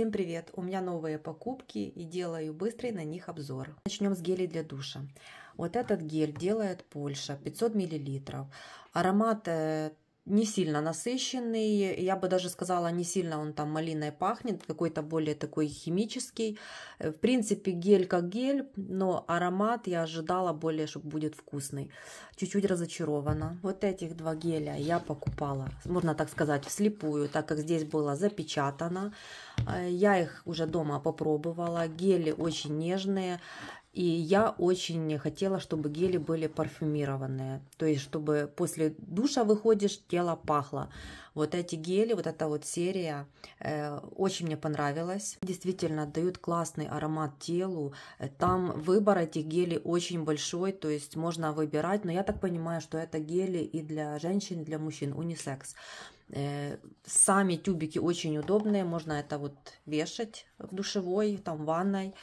Всем привет! У меня новые покупки и делаю быстрый на них обзор. Начнем с гелей для душа. Вот этот гель делает Польша, 500 мл. Аромат э, не сильно насыщенный, я бы даже сказала, не сильно он там малиной пахнет, какой-то более такой химический. Э, в принципе, гель как гель, но аромат я ожидала более, чтобы будет вкусный. Чуть-чуть разочарована. Вот этих два геля я покупала, можно так сказать, вслепую, так как здесь было запечатано. Э, я их уже дома попробовала. Гели очень нежные, и я очень хотела, чтобы гели были парфюмированные. То есть, чтобы после душа выходишь, тело пахло. Вот эти гели, вот эта вот серия э, очень мне понравилась. Действительно, дают классный аромат телу. Там выбор этих гелей очень большой, то есть можно выбирать. Но я так понимаю, что это гели и для женщин, и для мужчин, унисекс. Э, сами тюбики очень удобные, можно это вот вешать в душевой, там, в ванной.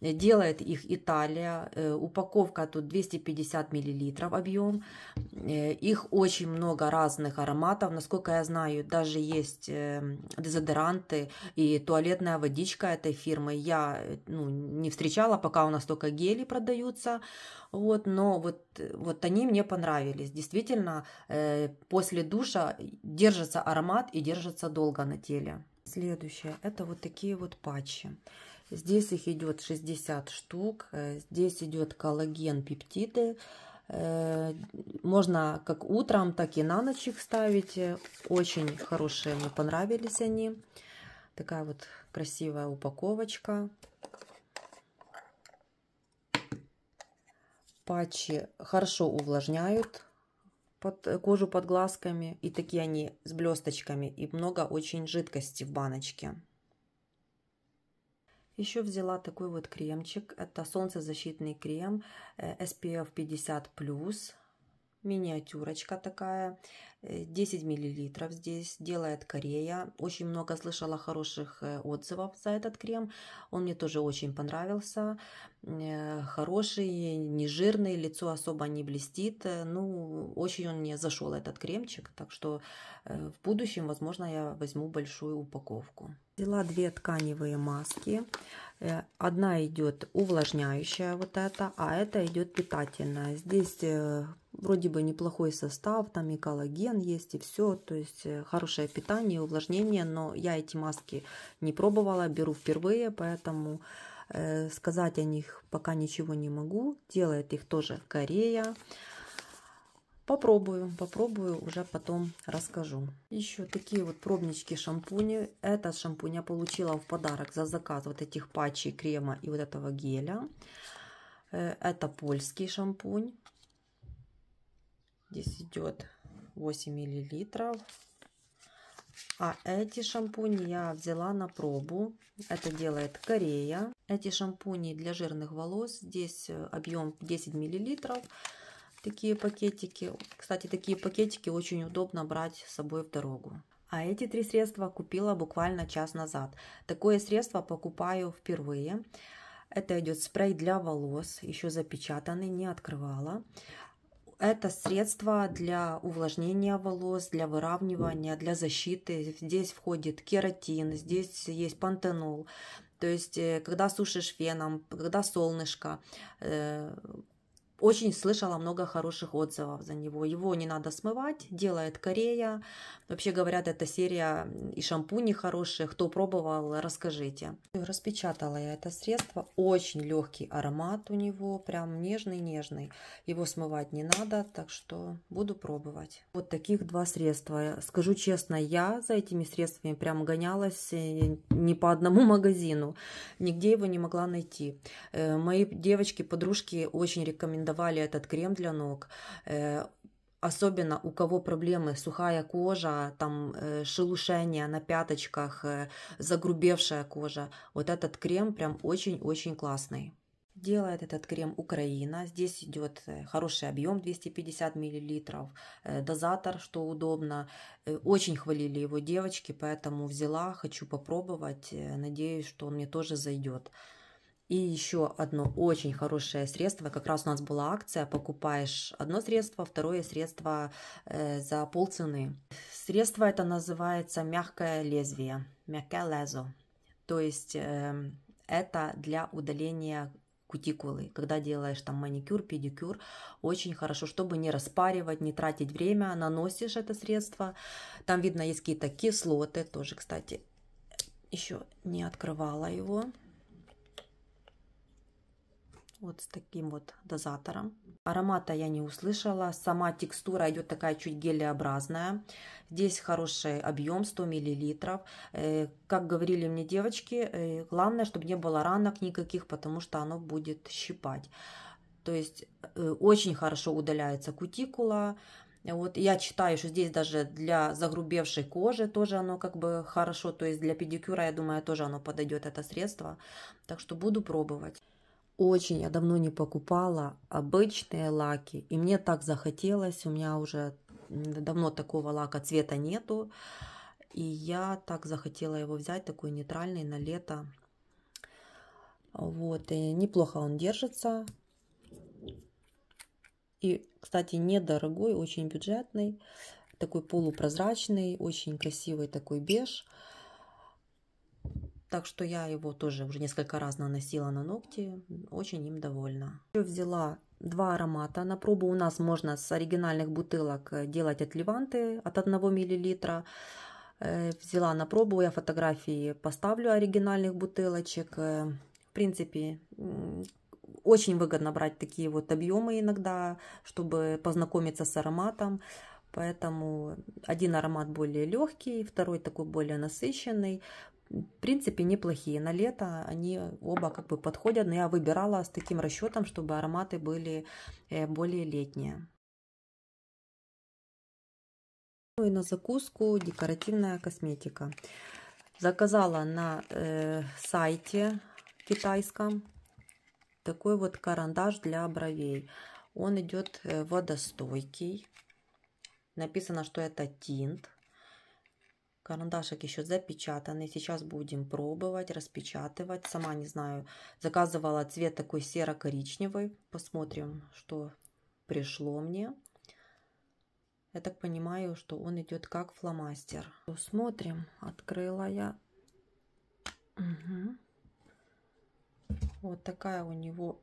Делает их Италия. Э, упаковка тут 250 миллилитров объем. Э, их очень много разных ароматов. Насколько я знаю, даже есть э, дезодоранты и туалетная водичка этой фирмы. Я ну, не встречала, пока у нас только гели продаются. Вот, но вот, вот они мне понравились. Действительно, после душа держится аромат и держится долго на теле. Следующее, это вот такие вот патчи. Здесь их идет 60 штук. Э, здесь идет коллаген, пептиды. Э, можно как утром, так и на ночь их ставить. Очень хорошие, мне понравились они. Такая вот красивая упаковочка. Патчи хорошо увлажняют под э, кожу под глазками. И такие они с блесточками. И много очень жидкости в баночке. Еще взяла такой вот кремчик. Это солнцезащитный крем э, SPF 50+ миниатюрочка такая, 10 э, миллилитров здесь, делает Корея. Очень много слышала хороших э, отзывов за этот крем, он мне тоже очень понравился. Э, хороший, не жирный, лицо особо не блестит, ну, очень он мне зашел этот кремчик, так что в будущем, возможно, я возьму большую упаковку. Взяла две тканевые маски. Одна идет увлажняющая, вот эта, а эта идет питательная. Здесь вроде бы неплохой состав, там и коллаген есть, и все, то есть э, хорошее питание, увлажнение, но я эти маски не пробовала, беру впервые, поэтому э, сказать о них пока ничего не могу, делает их тоже Корея. Попробую, попробую, уже потом расскажу. Еще такие вот пробнички шампуни. Этот шампунь я получила в подарок за заказ вот этих патчей крема и вот этого геля. Э, это польский шампунь. Здесь идет 8 миллилитров. А эти шампуни я взяла на пробу. Это делает Корея. Эти шампуни для жирных волос. Здесь э, объем 10 миллилитров. Такие пакетики. Кстати, такие пакетики очень удобно брать с собой в дорогу. А эти три средства купила буквально час назад. Такое средство покупаю впервые. Это идет спрей для волос, еще запечатанный, не открывала. Это средство для увлажнения волос, для выравнивания, для защиты. Здесь входит кератин, здесь есть пантенол. То есть, э, когда сушишь феном, когда солнышко, э, очень слышала много хороших отзывов за него. Его не надо смывать, делает Корея. Вообще говорят, эта серия и шампуни хорошие. Кто пробовал, расскажите. Распечатала я это средство. Очень легкий аромат у него, прям нежный-нежный. Его смывать не надо, так что буду пробовать. Вот таких два средства. Скажу честно, я за этими средствами прям гонялась э, не по одному магазину. Нигде его не могла найти. Э, мои девочки, подружки очень рекомендовали давали этот крем для ног. Э, особенно у кого проблемы сухая кожа, там э, шелушение на пяточках, э, загрубевшая кожа, вот этот крем прям очень-очень классный. Делает этот крем Украина. Здесь идет хороший объем 250 мл. Дозатор, что удобно. Очень хвалили его девочки, поэтому взяла, хочу попробовать. Надеюсь, что он мне тоже зайдет. И еще одно очень хорошее средство, как раз у нас была акция, покупаешь одно средство, второе средство э, за полцены. Средство это называется мягкое лезвие, мягкое лезо. То есть э, это для удаления кутикулы. Когда делаешь там маникюр, педикюр, очень хорошо, чтобы не распаривать, не тратить время, наносишь это средство. Там видно есть какие-то кислоты, тоже, кстати, еще не открывала его вот с таким вот дозатором. Аромата я не услышала. Сама текстура идет такая чуть гелеобразная. Здесь хороший объем, 100 мл. Как говорили мне девочки, э, главное, чтобы не было ранок никаких, потому что оно будет щипать. То есть э, очень хорошо удаляется кутикула. Вот я читаю, что здесь даже для загрубевшей кожи тоже оно как бы хорошо. То есть для педикюра, я думаю, тоже оно подойдет это средство. Так что буду пробовать очень я давно не покупала обычные лаки. И мне так захотелось, у меня уже давно такого лака цвета нету. И я так захотела его взять, такой нейтральный на лето. Вот, и неплохо он держится. И, кстати, недорогой, очень бюджетный, такой полупрозрачный, очень красивый такой беж. Так что я его тоже уже несколько раз наносила на ногти. Очень им довольна. Еще взяла два аромата. На пробу у нас можно с оригинальных бутылок э, делать отливанты от 1 мл. Э, взяла на пробу, я фотографии поставлю оригинальных бутылочек. Э, в принципе, очень выгодно брать такие вот объемы иногда, чтобы познакомиться с ароматом. Поэтому один аромат более легкий, второй такой более насыщенный в принципе, неплохие. На лето они оба как бы подходят, но я выбирала с таким расчетом, чтобы ароматы были э, более летние. Ну и на закуску декоративная косметика. Заказала на э, сайте китайском такой вот карандаш для бровей. Он идет э, водостойкий. Написано, что это тинт карандашик еще запечатанный. Сейчас будем пробовать, распечатывать. Сама не знаю, заказывала цвет такой серо-коричневый. Посмотрим, что пришло мне. Я так понимаю, что он идет как фломастер. Посмотрим. Открыла я. Угу. Вот такая у него...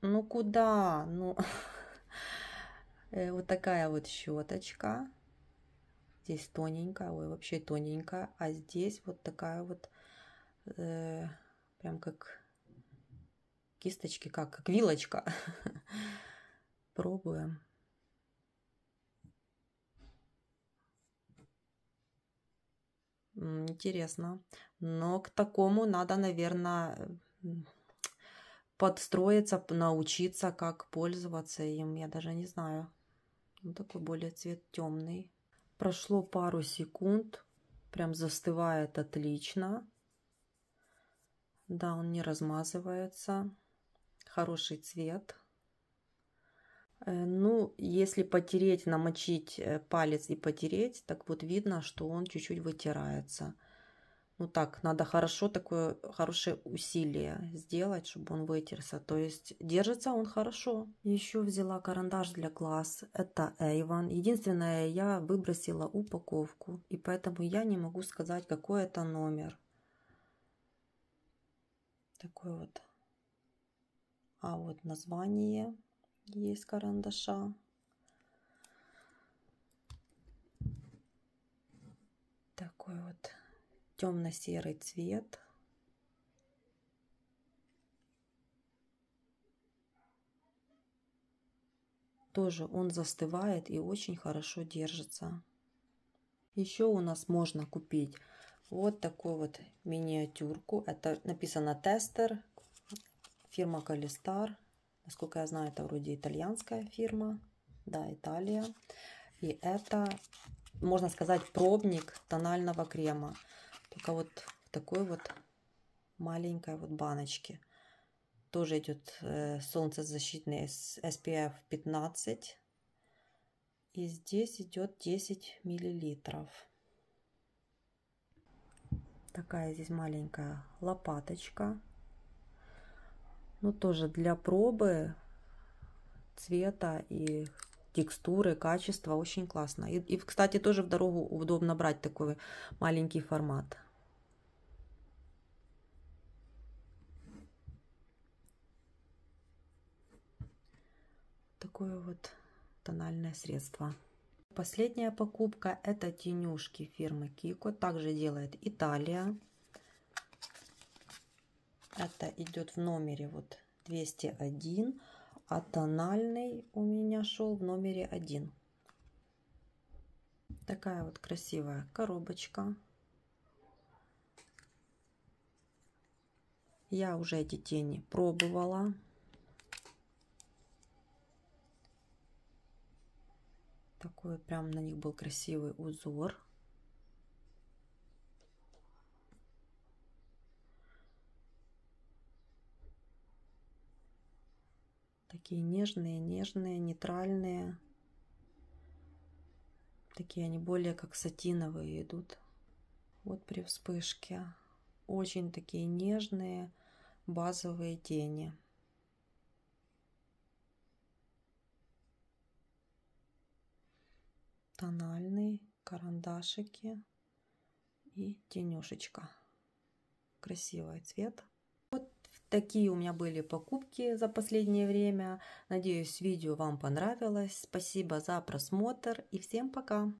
Ну куда? Ну... Э, вот такая вот щеточка здесь тоненько, ой, вообще тоненькая, а здесь вот такая вот, э, прям как кисточки, как, как вилочка. Пробуем. Интересно. Но к такому надо, наверное, подстроиться, научиться, как пользоваться им. Я даже не знаю. Он ну, такой более цвет темный. Прошло пару секунд. Прям застывает отлично. Да, он не размазывается. Хороший цвет. Э, ну, если потереть, намочить э, палец и потереть, так вот видно, что он чуть-чуть вытирается ну так, надо хорошо такое, хорошее усилие сделать, чтобы он вытерся. То есть держится он хорошо. Еще взяла карандаш для глаз. Это Эйван. Единственное, я выбросила упаковку. И поэтому я не могу сказать, какой это номер. Такой вот. А вот название есть карандаша. Такой вот темно-серый цвет. Тоже он застывает и очень хорошо держится. Еще у нас можно купить вот такую вот миниатюрку. Это написано тестер, фирма Калистар. Насколько я знаю, это вроде итальянская фирма. Да, Италия. И это, можно сказать, пробник тонального крема. Только вот в такой вот маленькой вот баночке. Тоже идет э, солнцезащитный SPF 15. И здесь идет 10 миллилитров. Такая здесь маленькая лопаточка. Ну, тоже для пробы цвета и текстуры, качество очень классно. И, и, кстати, тоже в дорогу удобно брать такой маленький формат. Такое вот тональное средство. Последняя покупка это тенюшки фирмы Кико. Также делает Италия. Это идет в номере вот 201 атональный у меня шел в номере один. Такая вот красивая коробочка. Я уже эти тени пробовала. Такой прям на них был красивый узор. такие нежные, нежные, нейтральные. Такие они более как сатиновые идут. Вот при вспышке. Очень такие нежные базовые тени. тональные карандашики и тенюшечка. Красивый цвет. Такие у меня были покупки за последнее время. Надеюсь, видео вам понравилось. Спасибо за просмотр и всем пока!